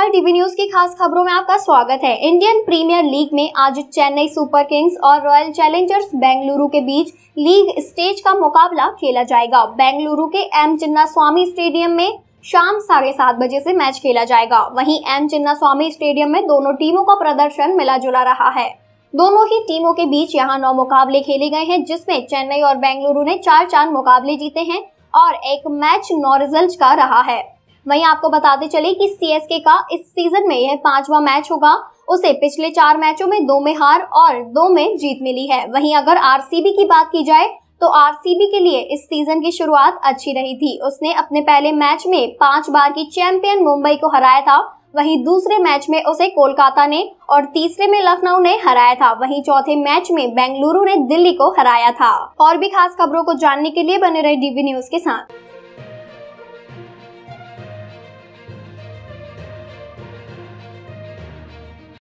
नमस्कार TV news की खास खबरों में आपका स्वागत है इंडियन प्रीमियर लीग में आज चेन्नई सुपर किंग्स और रॉयल चैलेंजर्स बेंगलुरु के बीच लीग स्टेज का मुकाबला खेला जाएगा बेंगलुरु के एम चिन्ना स्वामी स्टेडियम में शाम साढ़े सात बजे से मैच खेला जाएगा वहीं एम चिन्ना स्वामी स्टेडियम में दोनों टीमों का प्रदर्शन मिला जुला रहा है दोनों ही टीमों के बीच यहाँ नौ मुकाबले खेले गए हैं जिसमें चेन्नई और बेंगलुरु ने चार चार मुकाबले जीते हैं और एक मैच नौ रिजल्ट का रहा है वहीं आपको बताते चले कि सी का इस सीजन में यह पांचवा मैच होगा उसे पिछले चार मैचों में दो में हार और दो में जीत मिली है वहीं अगर आर की बात की जाए तो आर के लिए इस सीजन की शुरुआत अच्छी रही थी उसने अपने पहले मैच में पांच बार की चैंपियन मुंबई को हराया था वहीं दूसरे मैच में उसे कोलकाता ने और तीसरे में लखनऊ ने हराया था वहीं चौथे मैच में बेंगलुरु ने दिल्ली को हराया था और भी खास खबरों को जानने के लिए बने रहे डीवी न्यूज के साथ